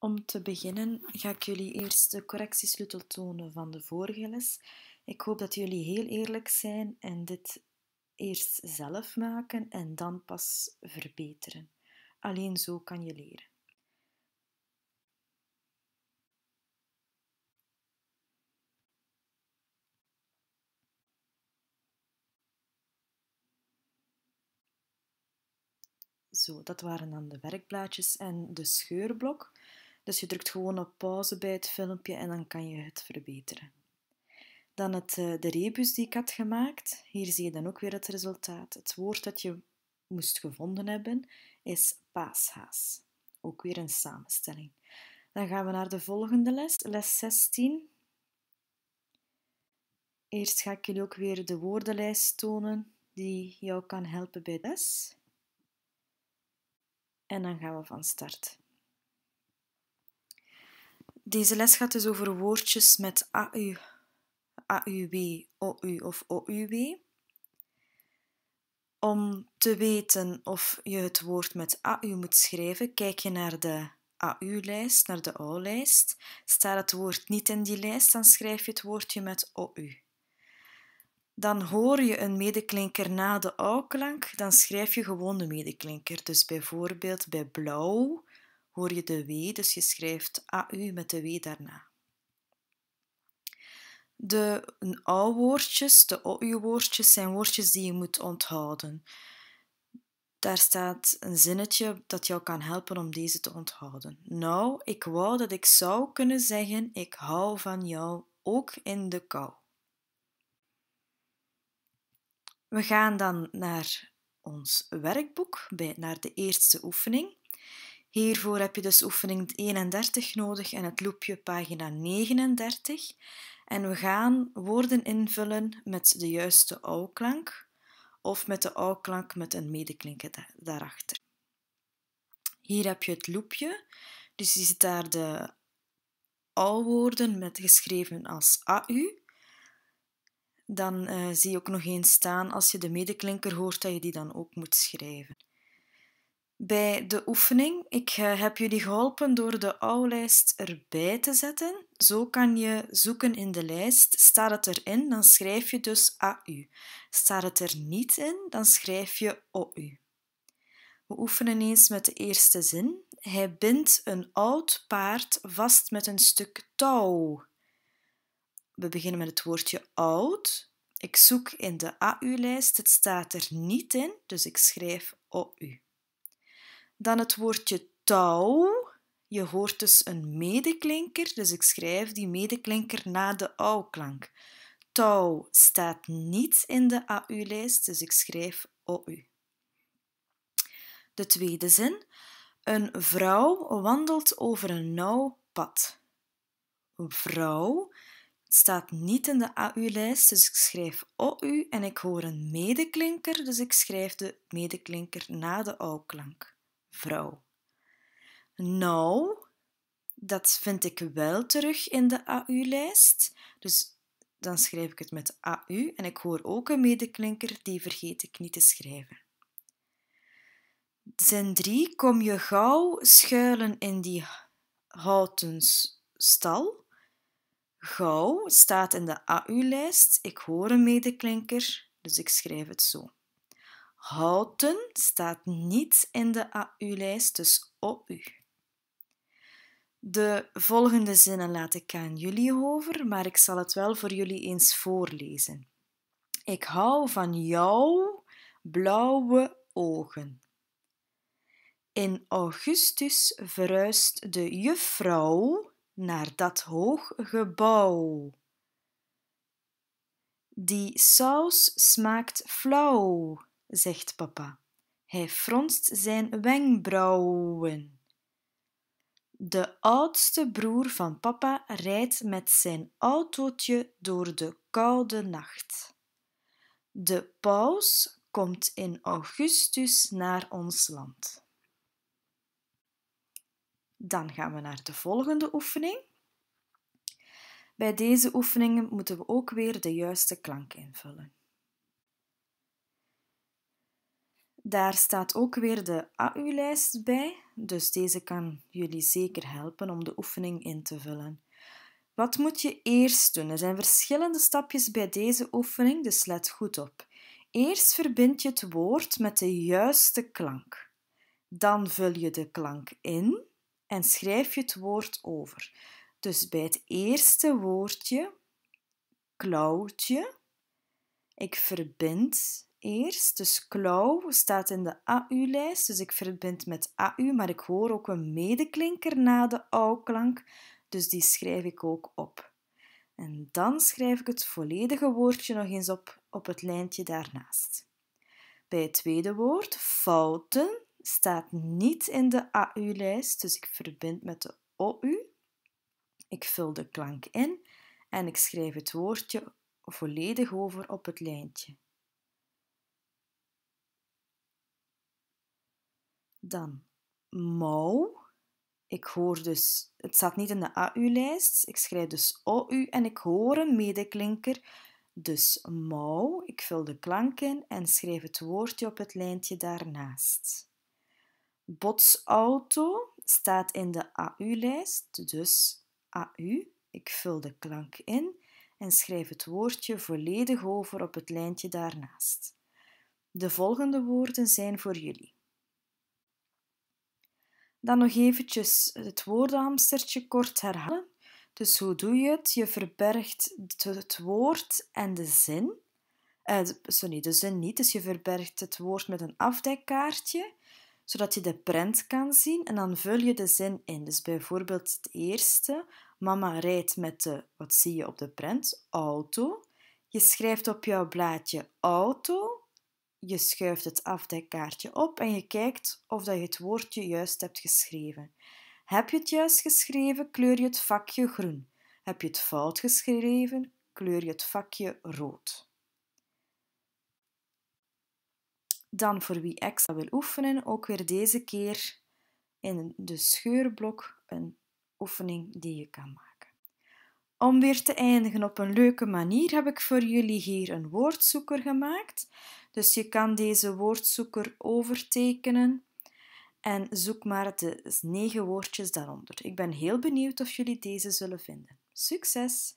Om te beginnen ga ik jullie eerst de correctiesleutel tonen van de vorige les. Ik hoop dat jullie heel eerlijk zijn en dit eerst zelf maken en dan pas verbeteren. Alleen zo kan je leren. Zo, dat waren dan de werkblaadjes en de scheurblok. Dus je drukt gewoon op pauze bij het filmpje en dan kan je het verbeteren. Dan het, eh, de rebus die ik had gemaakt. Hier zie je dan ook weer het resultaat. Het woord dat je moest gevonden hebben is paashaas. Ook weer een samenstelling. Dan gaan we naar de volgende les, les 16. Eerst ga ik jullie ook weer de woordenlijst tonen die jou kan helpen bij les. En dan gaan we van start. Deze les gaat dus over woordjes met AU, AUW, OU of OUW. Om te weten of je het woord met AU moet schrijven, kijk je naar de AU-lijst, naar de O-lijst. Staat het woord niet in die lijst, dan schrijf je het woordje met OU. Dan hoor je een medeklinker na de O-klank, dan schrijf je gewoon de medeklinker. Dus bijvoorbeeld bij blauw hoor je de W, dus je schrijft AU met de W daarna. De ou-woordjes, de OU-woordjes, zijn woordjes die je moet onthouden. Daar staat een zinnetje dat jou kan helpen om deze te onthouden. Nou, ik wou dat ik zou kunnen zeggen: Ik hou van jou, ook in de kou. We gaan dan naar ons werkboek, naar de eerste oefening. Hiervoor heb je dus oefening 31 nodig en het loopje pagina 39. En we gaan woorden invullen met de juiste ouwklank of met de ouwklank met een medeklinker daarachter. Hier heb je het loopje, dus je ziet daar de ouwwoorden met geschreven als AU. Dan eh, zie je ook nog eens staan als je de medeklinker hoort dat je die dan ook moet schrijven bij de oefening. Ik eh, heb jullie geholpen door de ouwlijst erbij te zetten. Zo kan je zoeken in de lijst. Staat het erin, dan schrijf je dus AU. Staat het er niet in, dan schrijf je OU. We oefenen eens met de eerste zin. Hij bindt een oud paard vast met een stuk touw. We beginnen met het woordje oud. Ik zoek in de AU-lijst, het staat er niet in, dus ik schrijf OU. Dan het woordje touw. Je hoort dus een medeklinker, dus ik schrijf die medeklinker na de ouwklank. Touw staat niet in de AU-lijst, dus ik schrijf OU. De tweede zin. Een vrouw wandelt over een nauw pad. Vrouw staat niet in de AU-lijst, dus ik schrijf OU en ik hoor een medeklinker, dus ik schrijf de medeklinker na de ouwklank vrouw. Nou, dat vind ik wel terug in de AU-lijst. Dus dan schrijf ik het met AU en ik hoor ook een medeklinker, die vergeet ik niet te schrijven. Zin 3. Kom je gauw schuilen in die houten stal? Gauw staat in de AU-lijst. Ik hoor een medeklinker, dus ik schrijf het zo. Houten staat niet in de AU-lijst, dus op u. De volgende zinnen laat ik aan jullie over, maar ik zal het wel voor jullie eens voorlezen. Ik hou van jouw blauwe ogen. In augustus verhuist de juffrouw naar dat hoog gebouw. Die saus smaakt flauw zegt papa. Hij fronst zijn wenkbrauwen. De oudste broer van papa rijdt met zijn autootje door de koude nacht. De paus komt in augustus naar ons land. Dan gaan we naar de volgende oefening. Bij deze oefeningen moeten we ook weer de juiste klank invullen. Daar staat ook weer de AU-lijst bij, dus deze kan jullie zeker helpen om de oefening in te vullen. Wat moet je eerst doen? Er zijn verschillende stapjes bij deze oefening, dus let goed op. Eerst verbind je het woord met de juiste klank. Dan vul je de klank in en schrijf je het woord over. Dus bij het eerste woordje, klauwtje, ik verbind eerst. Dus klauw staat in de AU-lijst, dus ik verbind met AU, maar ik hoor ook een medeklinker na de au-klank, dus die schrijf ik ook op. En dan schrijf ik het volledige woordje nog eens op op het lijntje daarnaast. Bij het tweede woord, fouten, staat niet in de AU-lijst, dus ik verbind met de OU. Ik vul de klank in en ik schrijf het woordje volledig over op het lijntje. Dan mouw. Ik hoor dus, het staat niet in de AU-lijst. Ik schrijf dus OU en ik hoor een medeklinker. Dus mouw. Ik vul de klank in en schrijf het woordje op het lijntje daarnaast. Botsauto staat in de AU-lijst, dus AU. Ik vul de klank in en schrijf het woordje volledig over op het lijntje daarnaast. De volgende woorden zijn voor jullie. Dan nog eventjes het woordenhamstertje kort herhalen. Dus hoe doe je het? Je verbergt het woord en de zin. Eh, sorry, de zin niet. Dus je verbergt het woord met een afdekkaartje, zodat je de prent kan zien. En dan vul je de zin in. Dus bijvoorbeeld het eerste. Mama rijdt met de, wat zie je op de prent? Auto. Je schrijft op jouw blaadje auto. Je schuift het afdekkaartje op en je kijkt of dat je het woordje juist hebt geschreven. Heb je het juist geschreven, kleur je het vakje groen. Heb je het fout geschreven, kleur je het vakje rood. Dan voor wie extra wil oefenen, ook weer deze keer in de scheurblok een oefening die je kan maken. Om weer te eindigen op een leuke manier heb ik voor jullie hier een woordzoeker gemaakt. Dus je kan deze woordzoeker overtekenen en zoek maar de negen woordjes daaronder. Ik ben heel benieuwd of jullie deze zullen vinden. Succes!